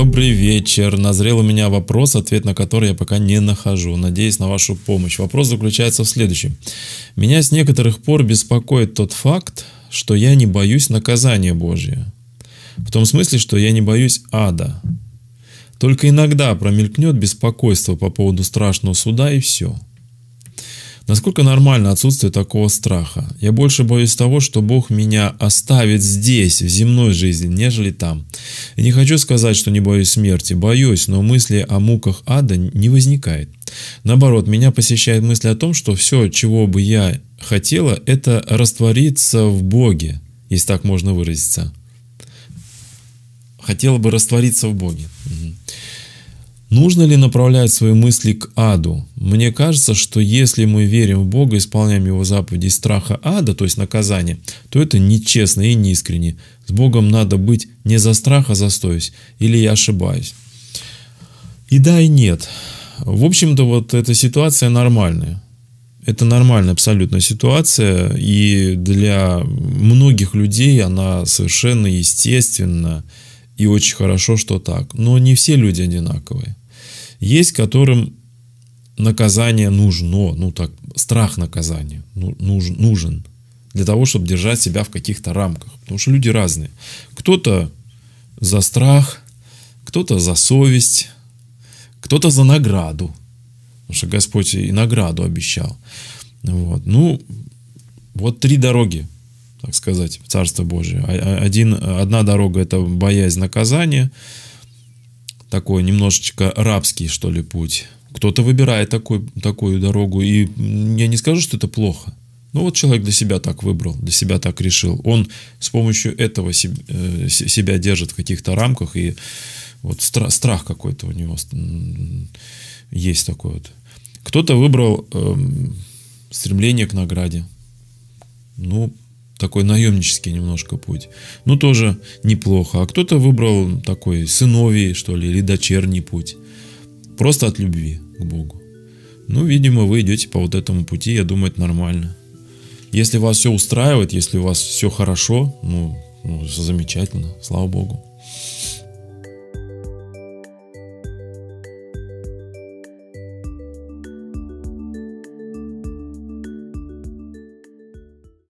Добрый вечер. Назрел у меня вопрос, ответ на который я пока не нахожу. Надеюсь на вашу помощь. Вопрос заключается в следующем. Меня с некоторых пор беспокоит тот факт, что я не боюсь наказания Божия. В том смысле, что я не боюсь ада. Только иногда промелькнет беспокойство по поводу страшного суда и все. Насколько нормально отсутствие такого страха? Я больше боюсь того, что Бог меня оставит здесь, в земной жизни, нежели там. И не хочу сказать, что не боюсь смерти. Боюсь, но мысли о муках ада не возникает. Наоборот, меня посещает мысль о том, что все, чего бы я хотела, это раствориться в Боге, если так можно выразиться. Хотела бы раствориться в Боге. Угу. Нужно ли направлять свои мысли к аду? Мне кажется, что если мы верим в Бога, исполняем Его заповеди из страха ада, то есть наказания, то это нечестно и неискренне. С Богом надо быть не за страха застоюсь, или я ошибаюсь. И да, и нет. В общем-то, вот эта ситуация нормальная. Это нормальная абсолютно ситуация, и для многих людей она совершенно естественна, и очень хорошо, что так. Но не все люди одинаковые. Есть, которым наказание нужно, ну так, страх наказания ну, нуж, нужен для того, чтобы держать себя в каких-то рамках. Потому что люди разные. Кто-то за страх, кто-то за совесть, кто-то за награду. Потому что Господь и награду обещал. Вот. Ну, вот три дороги, так сказать, в Царство Божие. А, а, один, одна дорога – это боязнь наказания – такой немножечко рабский, что ли, путь. Кто-то выбирает такой, такую дорогу, и я не скажу, что это плохо. Ну вот человек для себя так выбрал, для себя так решил. Он с помощью этого э, себя держит в каких-то рамках, и вот страх, страх какой-то у него есть такой вот. Кто-то выбрал эм, стремление к награде. Ну, такой наемнический немножко путь. Ну, тоже неплохо. А кто-то выбрал такой сыновий, что ли, или дочерний путь. Просто от любви к Богу. Ну, видимо, вы идете по вот этому пути, я думаю, это нормально. Если вас все устраивает, если у вас все хорошо, ну, ну замечательно, слава Богу.